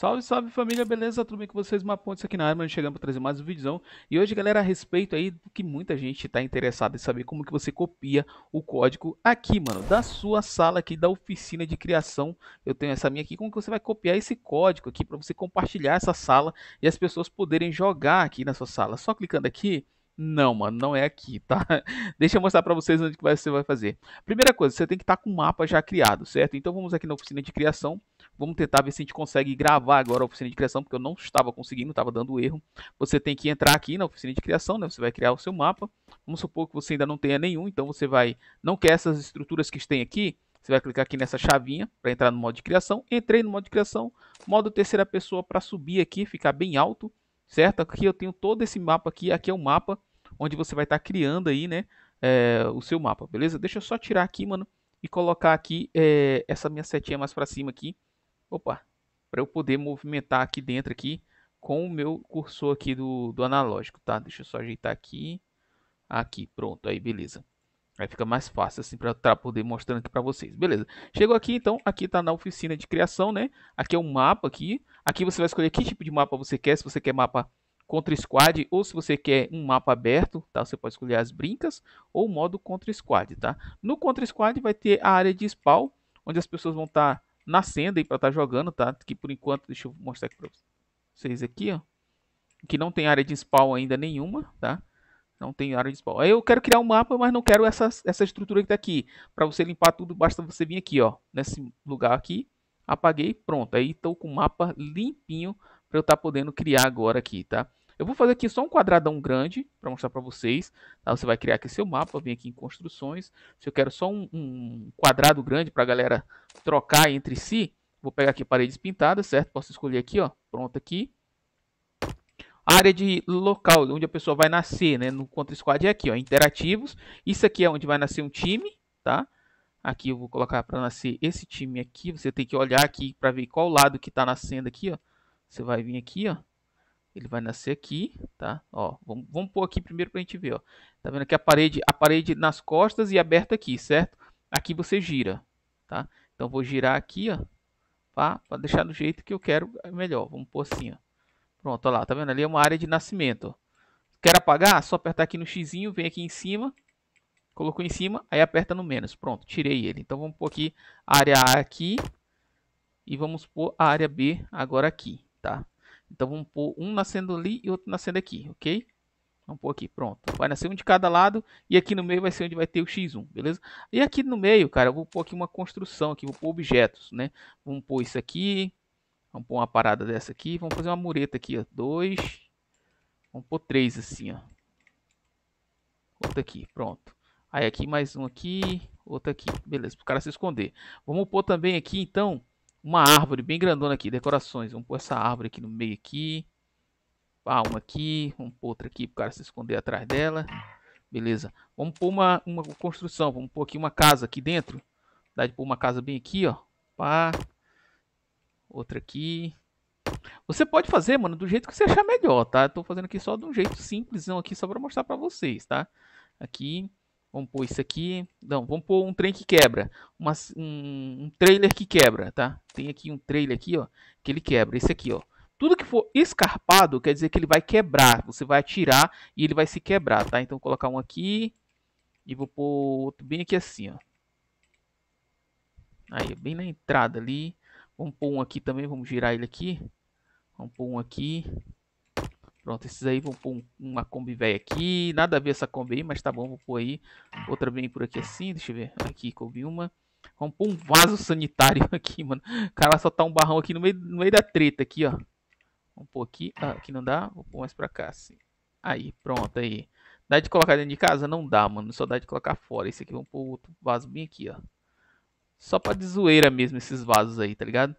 Salve, salve família, beleza? Tudo bem com vocês? Uma ponte aqui na arma, chegando para trazer mais um vídeo. E hoje, galera, a respeito aí do que muita gente está interessada em saber como que você copia o código aqui, mano, da sua sala aqui da oficina de criação. Eu tenho essa minha aqui, como que você vai copiar esse código aqui para você compartilhar essa sala e as pessoas poderem jogar aqui na sua sala. Só clicando aqui, não, mano, não é aqui, tá? Deixa eu mostrar para vocês onde que você vai fazer. Primeira coisa, você tem que estar tá com o mapa já criado, certo? Então vamos aqui na oficina de criação. Vamos tentar ver se a gente consegue gravar agora a oficina de criação, porque eu não estava conseguindo, estava dando erro. Você tem que entrar aqui na oficina de criação, né? Você vai criar o seu mapa. Vamos supor que você ainda não tenha nenhum, então você vai... Não quer essas estruturas que tem aqui, você vai clicar aqui nessa chavinha para entrar no modo de criação. Entrei no modo de criação, modo terceira pessoa para subir aqui, ficar bem alto, certo? Aqui eu tenho todo esse mapa aqui, aqui é o um mapa onde você vai estar tá criando aí, né? É, o seu mapa, beleza? Deixa eu só tirar aqui, mano, e colocar aqui é, essa minha setinha mais para cima aqui opa, para eu poder movimentar aqui dentro aqui com o meu cursor aqui do, do analógico, tá? Deixa eu só ajeitar aqui, aqui, pronto, aí beleza. Aí fica mais fácil assim para poder mostrando aqui para vocês. Beleza. Chegou aqui então, aqui tá na oficina de criação, né? Aqui é um mapa aqui. Aqui você vai escolher que tipo de mapa você quer, se você quer mapa contra squad ou se você quer um mapa aberto, tá? Você pode escolher as brincas ou modo contra squad, tá? No contra squad vai ter a área de spawn, onde as pessoas vão estar tá nascendo aí para estar tá jogando, tá? Que por enquanto, deixa eu mostrar aqui para vocês aqui, ó. Que não tem área de spawn ainda nenhuma, tá? Não tem área de spawn. Aí eu quero criar um mapa, mas não quero essa, essa estrutura que tá aqui. Para você limpar tudo, basta você vir aqui, ó. Nesse lugar aqui. Apaguei, pronto. Aí estou com o mapa limpinho para eu estar tá podendo criar agora aqui, tá? Eu vou fazer aqui só um quadradão grande para mostrar para vocês. Tá? Você vai criar aqui seu mapa, vem aqui em construções. Se eu quero só um, um quadrado grande para a galera trocar entre si, vou pegar aqui paredes pintadas, certo? Posso escolher aqui, ó, pronto aqui. A área de local, onde a pessoa vai nascer, né? No Contra Squad é aqui, ó, interativos. Isso aqui é onde vai nascer um time, tá? Aqui eu vou colocar para nascer esse time aqui. Você tem que olhar aqui para ver qual lado que está nascendo aqui, ó. Você vai vir aqui, ó ele vai nascer aqui, tá? Ó, vamos, vamos pôr aqui primeiro para a gente ver, ó. Tá vendo que a parede, a parede nas costas e aberta aqui, certo? Aqui você gira, tá? Então vou girar aqui, ó, pra deixar do jeito que eu quero é melhor. Vamos pôr assim, ó. Pronto, ó lá, tá vendo? Ali é uma área de nascimento. Quer apagar? É só apertar aqui no X, vem aqui em cima, colocou em cima, aí aperta no menos. Pronto, tirei ele. Então vamos pôr aqui a área A aqui e vamos pôr a área B agora aqui, tá? Então vamos pôr um nascendo ali e outro nascendo aqui, ok? Vamos pôr aqui, pronto. Vai nascer um de cada lado e aqui no meio vai ser onde vai ter o x1, beleza? E aqui no meio, cara, eu vou pôr aqui uma construção aqui, vou pôr objetos, né? Vamos pôr isso aqui, vamos pôr uma parada dessa aqui, vamos fazer uma mureta aqui, ó, dois, vamos pôr três assim, ó. Outro aqui, pronto. Aí aqui mais um aqui, outro aqui, beleza, para o cara se esconder. Vamos pôr também aqui, então, uma árvore bem grandona aqui, decorações. Vamos pôr essa árvore aqui no meio aqui. uma aqui, um outra aqui para o cara se esconder atrás dela. Beleza. Vamos pôr uma, uma construção, vamos pôr aqui uma casa aqui dentro. Dá de pôr uma casa bem aqui, ó. Pá. Outra aqui. Você pode fazer, mano, do jeito que você achar melhor, tá? Eu tô fazendo aqui só de um jeito simplesão aqui, só para mostrar para vocês, tá? Aqui. Vamos pôr isso aqui. Não, vamos pôr um trem que quebra. Uma, um, um, trailer que quebra, tá? Tem aqui um trailer aqui, ó. Que ele quebra. Esse aqui, ó. Tudo que for escarpado quer dizer que ele vai quebrar. Você vai atirar e ele vai se quebrar, tá? Então vou colocar um aqui. E vou pôr outro bem aqui assim, ó. Aí, bem na entrada ali. Vamos pôr um aqui também. Vamos girar ele aqui. Vamos pôr um aqui. Pronto, esses aí vão pôr um, uma Kombi velha aqui. Nada a ver essa Kombi aí, mas tá bom, vou pôr aí. Outra bem por aqui assim, deixa eu ver. Aqui, Kombi uma. Vamos pôr um vaso sanitário aqui, mano. O cara só tá um barrão aqui no meio, no meio da treta aqui, ó. Vamos pôr aqui. Ah, aqui não dá. Vou pôr mais pra cá, assim. Aí, pronto, aí. Dá de colocar dentro de casa? Não dá, mano. Só dá de colocar fora. Esse aqui, vamos pôr outro vaso bem aqui, ó. Só pra de zoeira mesmo esses vasos aí, tá ligado?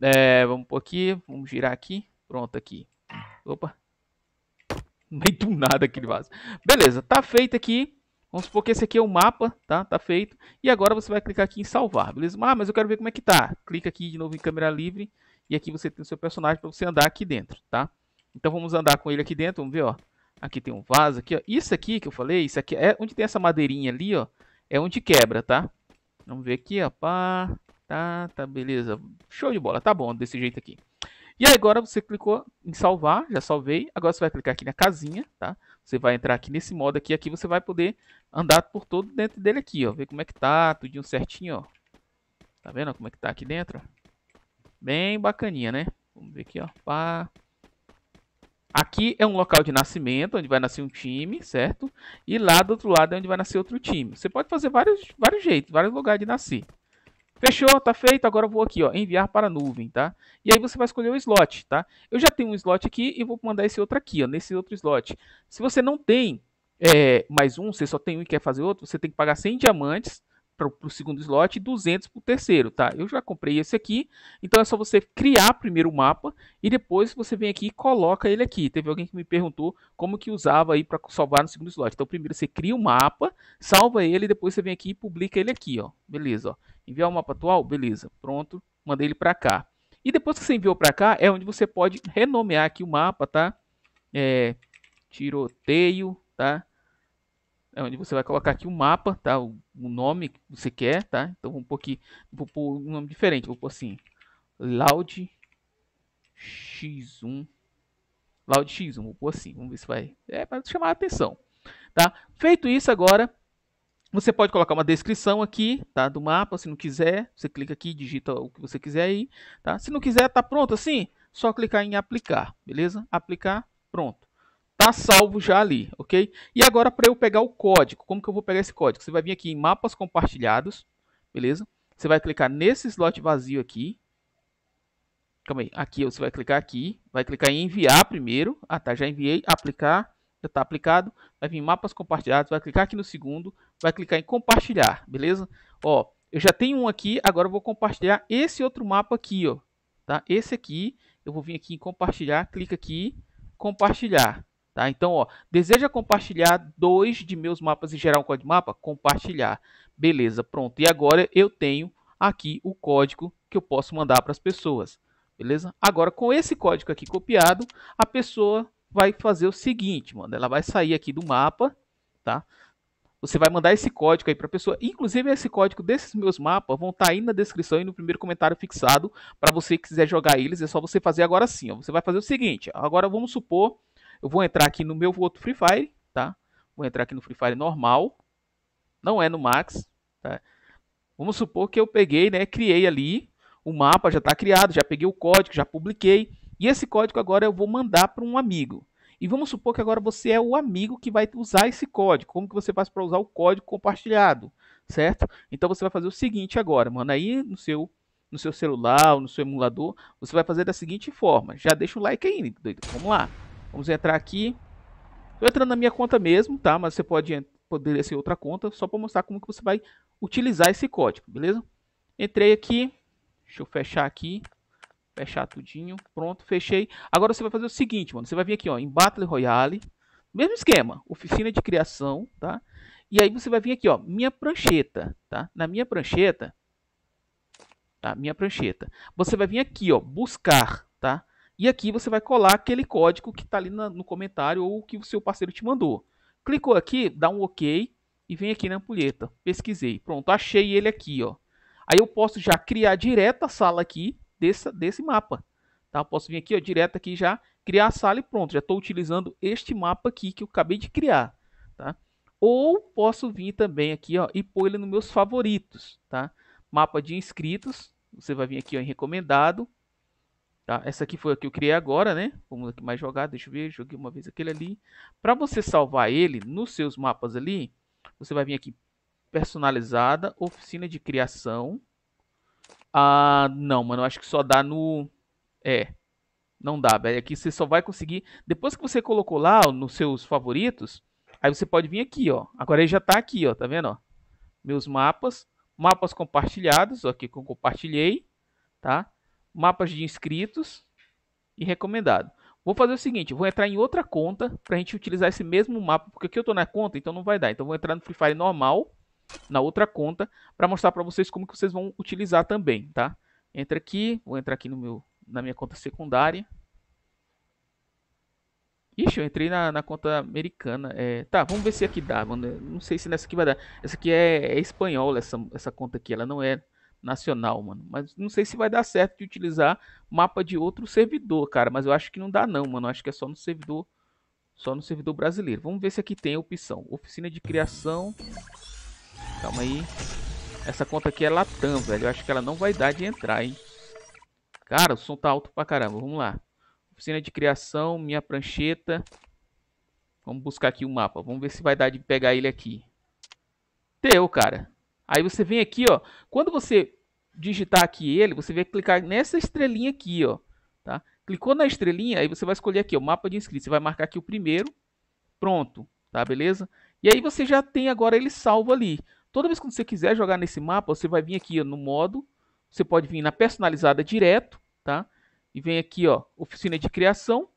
É, vamos pôr aqui. Vamos girar aqui. Pronto, aqui. Opa meio do nada aquele vaso. Beleza, tá feito aqui. Vamos supor que esse aqui é o mapa, tá? Tá feito. E agora você vai clicar aqui em salvar, beleza? Ah, mas eu quero ver como é que tá. Clica aqui de novo em câmera livre. E aqui você tem o seu personagem para você andar aqui dentro, tá? Então vamos andar com ele aqui dentro, vamos ver, ó. Aqui tem um vaso aqui, ó. Isso aqui que eu falei, isso aqui é onde tem essa madeirinha ali, ó. É onde quebra, tá? Vamos ver aqui, ó. Pá, tá, tá, beleza. Show de bola, tá bom desse jeito aqui. E agora você clicou em salvar, já salvei. Agora você vai clicar aqui na casinha, tá? Você vai entrar aqui nesse modo aqui, aqui você vai poder andar por todo dentro dele aqui, ó. Ver como é que tá, tudinho certinho, ó. Tá vendo como é que tá aqui dentro? Bem bacaninha, né? Vamos ver aqui, ó. Pá. Aqui é um local de nascimento, onde vai nascer um time, certo? E lá do outro lado é onde vai nascer outro time. Você pode fazer vários, vários jeitos, vários lugares de nascer. Fechou, tá feito. Agora eu vou aqui, ó, enviar para a nuvem, tá? E aí você vai escolher o slot, tá? Eu já tenho um slot aqui e vou mandar esse outro aqui, ó, nesse outro slot. Se você não tem é, mais um, você só tem um e quer fazer outro, você tem que pagar 100 diamantes para o segundo slot e 200 para o terceiro, tá? Eu já comprei esse aqui, então é só você criar primeiro o mapa e depois você vem aqui e coloca ele aqui. Teve alguém que me perguntou como que usava aí para salvar no segundo slot. Então primeiro você cria o mapa, salva ele e depois você vem aqui e publica ele aqui, ó. Beleza, ó. Enviar o mapa atual? Beleza, pronto. Mandei ele para cá. E depois que você enviou para cá, é onde você pode renomear aqui o mapa, tá? É, tiroteio, tá? é onde você vai colocar aqui o mapa, tá? O, o nome que você quer, tá? Então vamos pôr aqui, vou pôr um nome diferente, vou pôr assim, loud x1, loud x1, vou pôr assim, vamos ver se vai, é para chamar a atenção, tá? Feito isso agora, você pode colocar uma descrição aqui, tá? Do mapa, se não quiser, você clica aqui, digita o que você quiser aí, tá? Se não quiser, tá pronto assim? Só clicar em aplicar, beleza? Aplicar, pronto. Tá salvo já ali, ok? E agora para eu pegar o código, como que eu vou pegar esse código? Você vai vir aqui em mapas compartilhados, beleza? Você vai clicar nesse slot vazio aqui. Calma aí, aqui você vai clicar aqui, vai clicar em enviar primeiro. Ah tá, já enviei, aplicar, já está aplicado. Vai vir em mapas compartilhados, vai clicar aqui no segundo, vai clicar em compartilhar, beleza? Ó, eu já tenho um aqui, agora eu vou compartilhar esse outro mapa aqui, ó. Tá? Esse aqui, eu vou vir aqui em compartilhar, clica aqui, compartilhar. Tá? Então, ó, deseja compartilhar dois de meus mapas e gerar um código de mapa? Compartilhar. Beleza, pronto. E agora eu tenho aqui o código que eu posso mandar para as pessoas. Beleza? Agora, com esse código aqui copiado, a pessoa vai fazer o seguinte, mano. Ela vai sair aqui do mapa, tá? Você vai mandar esse código aí para a pessoa. Inclusive, esse código desses meus mapas vão estar tá aí na descrição e no primeiro comentário fixado. Para você que quiser jogar eles, é só você fazer agora sim. Ó. Você vai fazer o seguinte. Agora, vamos supor eu vou entrar aqui no meu outro Free Fire, tá? Vou entrar aqui no Free Fire normal, não é no Max, tá? Vamos supor que eu peguei, né, criei ali, o mapa já está criado, já peguei o código, já publiquei, e esse código agora eu vou mandar para um amigo. E vamos supor que agora você é o amigo que vai usar esse código. Como que você faz para usar o código compartilhado, certo? Então você vai fazer o seguinte agora, mano, aí no seu no seu celular ou no seu emulador, você vai fazer da seguinte forma. Já deixa o like aí, doido. Vamos lá. Vamos entrar aqui. Estou entrando na minha conta mesmo, tá? Mas você pode poderia ser outra conta, só para mostrar como que você vai utilizar esse código, beleza? Entrei aqui, deixa eu fechar aqui, fechar tudinho, pronto, fechei. Agora você vai fazer o seguinte, mano, você vai vir aqui, ó, em Battle Royale, mesmo esquema, oficina de criação, tá? E aí você vai vir aqui, ó, minha prancheta, tá? Na minha prancheta, tá? Minha prancheta. Você vai vir aqui, ó, buscar, tá? E aqui você vai colar aquele código que está ali na, no comentário ou que o seu parceiro te mandou. Clicou aqui, dá um OK e vem aqui na ampulheta. Pesquisei. Pronto, achei ele aqui. Ó. Aí eu posso já criar direto a sala aqui desse, desse mapa. Tá? posso vir aqui ó, direto aqui já criar a sala e pronto. Já estou utilizando este mapa aqui que eu acabei de criar. Tá? Ou posso vir também aqui ó, e pôr ele nos meus favoritos. Tá? Mapa de inscritos. Você vai vir aqui ó, em recomendado Tá? Essa aqui foi a que eu criei agora, né? Vamos aqui mais jogar, deixa eu ver, joguei uma vez aquele ali. Para você salvar ele nos seus mapas ali, você vai vir aqui personalizada, oficina de criação. Ah, não, mano, eu acho que só dá no... É, não dá, velho. Aqui é você só vai conseguir... Depois que você colocou lá ó, nos seus favoritos, aí você pode vir aqui, ó. Agora ele já tá aqui, ó, tá vendo, ó? Meus mapas, mapas compartilhados, ó, aqui que eu compartilhei, tá? mapas de inscritos e recomendado. Vou fazer o seguinte, vou entrar em outra conta para a gente utilizar esse mesmo mapa, porque aqui eu estou na conta, então não vai dar. Então vou entrar no Free Fire normal, na outra conta, para mostrar para vocês como que vocês vão utilizar também, tá? Entra aqui, vou entrar aqui no meu, na minha conta secundária. Ixi, eu entrei na, na conta americana. É, tá, vamos ver se aqui dá, mano. Não sei se nessa aqui vai dar. Essa aqui é, é espanhola, essa, essa conta aqui, ela não é nacional, mano. Mas não sei se vai dar certo de utilizar mapa de outro servidor, cara. Mas eu acho que não dá não, mano. Eu acho que é só no servidor, só no servidor brasileiro. Vamos ver se aqui tem a opção. Oficina de criação. Calma aí. Essa conta aqui é Latam, velho. Eu acho que ela não vai dar de entrar, hein. Cara, o som tá alto pra caramba. Vamos lá. Oficina de criação, minha prancheta. Vamos buscar aqui o um mapa. Vamos ver se vai dar de pegar ele aqui. Deu, cara. Aí você vem aqui, ó. Quando você digitar aqui ele, você vai clicar nessa estrelinha aqui, ó. Tá? Clicou na estrelinha, aí você vai escolher aqui o mapa de inscritos. Você vai marcar aqui o primeiro. Pronto, tá? Beleza? E aí você já tem agora ele salvo ali. Toda vez que você quiser jogar nesse mapa, você vai vir aqui ó, no modo. Você pode vir na personalizada direto, tá? E vem aqui, ó, oficina de criação.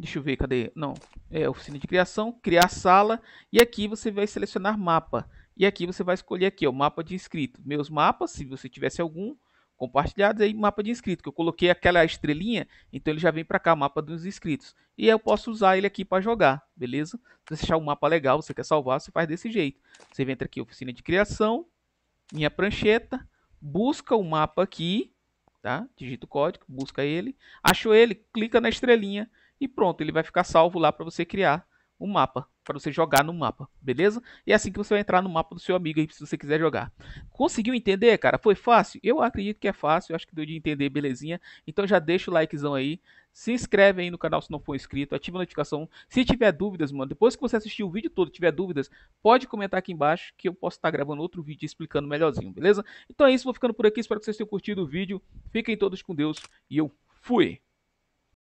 Deixa eu ver, cadê? Não, é oficina de criação, criar sala. E aqui você vai selecionar mapa. E aqui você vai escolher aqui, o mapa de inscrito. Meus mapas, se você tivesse algum compartilhados, aí mapa de inscrito, que eu coloquei aquela estrelinha, então ele já vem para cá, mapa dos inscritos. E eu posso usar ele aqui para jogar, beleza? Se você achar um mapa legal, você quer salvar, você faz desse jeito. Você entra aqui, oficina de criação, minha prancheta, busca o mapa aqui, tá? Digita o código, busca ele. Achou ele, clica na estrelinha e pronto, ele vai ficar salvo lá para você criar um mapa, para você jogar no mapa, beleza? E é assim que você vai entrar no mapa do seu amigo aí, se você quiser jogar. Conseguiu entender, cara? Foi fácil? Eu acredito que é fácil, acho que deu de entender, belezinha? Então já deixa o likezão aí, se inscreve aí no canal se não for inscrito, ativa a notificação. Se tiver dúvidas, mano, depois que você assistir o vídeo todo, tiver dúvidas, pode comentar aqui embaixo que eu posso estar tá gravando outro vídeo explicando melhorzinho, beleza? Então é isso, vou ficando por aqui, espero que vocês tenham curtido o vídeo. Fiquem todos com Deus e eu fui!